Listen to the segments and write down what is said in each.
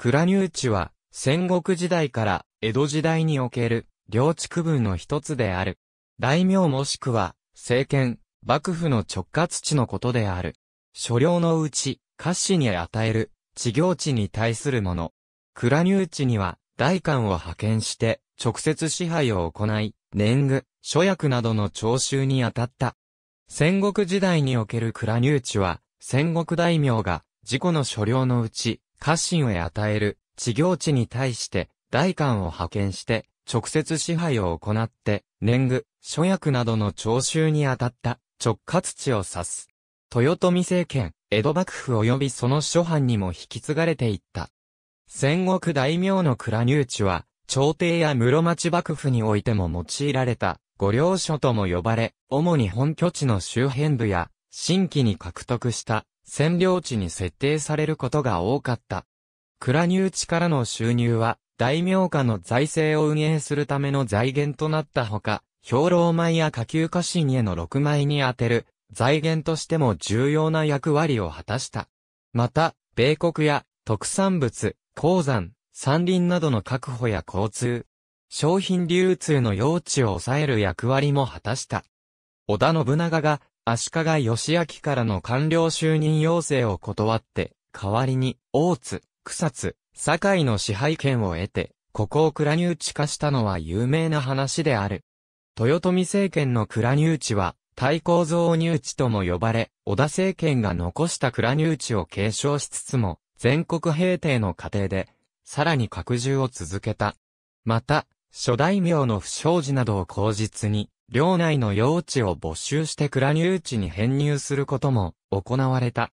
倉入地は、戦国時代から江戸時代における、領地区分の一つである。大名もしくは、政権、幕府の直轄地のことである。所領のうち、家市に与える、地行地に対するもの。倉入地には、代官を派遣して、直接支配を行い、年貢、諸役などの徴収に当たった。戦国時代における倉入地は、戦国大名が、自己の所領のうち、家臣へ与える、地行地に対して、大官を派遣して、直接支配を行って、年貢、諸役などの徴収に当たった直轄地を指す。豊臣政権、江戸幕府及びその諸藩にも引き継がれていった。戦国大名の倉入地は、朝廷や室町幕府においても用いられた、御領所とも呼ばれ、主に本拠地の周辺部や、新規に獲得した占領地に設定されることが多かった。蔵入地からの収入は、大名家の財政を運営するための財源となったほか、兵糧米や下級家臣への6枚に充てる財源としても重要な役割を果たした。また、米国や特産物、鉱山、山林などの確保や交通、商品流通の用地を抑える役割も果たした。織田信長が足利義明からの官僚就任要請を断って、代わりに、大津、草津、堺の支配権を得て、ここを倉入地化したのは有名な話である。豊臣政権の倉入地は、太閤造入地とも呼ばれ、織田政権が残した倉入地を継承しつつも、全国平定の過程で、さらに拡充を続けた。また、諸大名の不祥事などを口実に、領内の用地を没収して倉入地に編入することも行われた。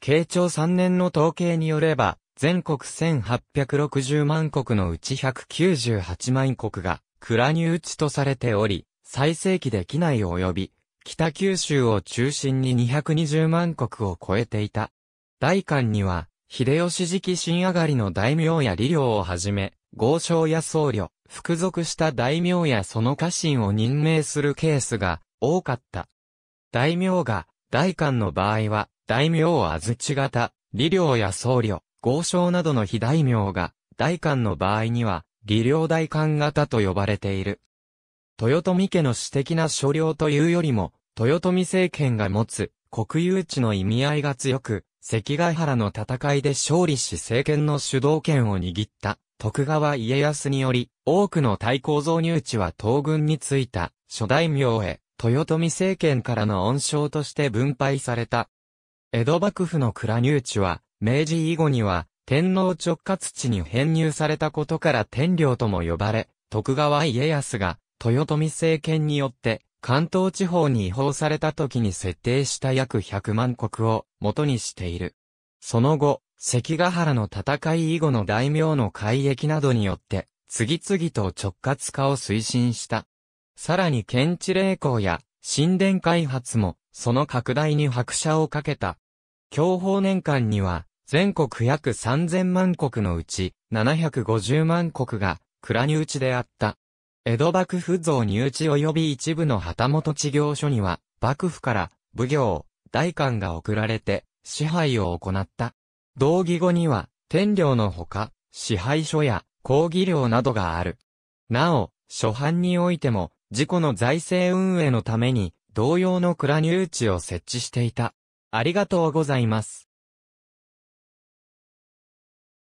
慶長3年の統計によれば、全国1860万国のうち198万国が倉入地とされており、最盛期で機内及び、北九州を中心に220万国を超えていた。大官には、秀吉時期新上がりの大名や理領をはじめ、豪商や僧侶、服属した大名やその家臣を任命するケースが多かった。大名が大官の場合は、大名安土型、理領や僧侶、豪商などの非大名が、大官の場合には、理領大官型と呼ばれている。豊臣家の私的な所領というよりも、豊臣政権が持つ国有地の意味合いが強く、関ヶ原の戦いで勝利し政権の主導権を握った徳川家康により、多くの対抗造入地は東軍についた、諸大名へ、豊臣政権からの恩賞として分配された。江戸幕府の蔵入地は、明治以後には、天皇直轄地に編入されたことから天領とも呼ばれ、徳川家康が、豊臣政権によって、関東地方に違法された時に設定した約100万国を元にしている。その後、関ヶ原の戦い以後の大名の改易などによって、次々と直轄化を推進した。さらに県地霊校や神殿開発も、その拡大に拍車をかけた。教法年間には、全国約3000万国のうち、750万国が、蔵入地であった。江戸幕府像入地及び一部の旗本地業所には、幕府から、武行、大官が送られて、支配を行った。同義語には、天領のほか、支配所や、抗議領などがある。なお、初版においても、自己の財政運営のために、同様の蔵入地を設置していた。ありがとうございます。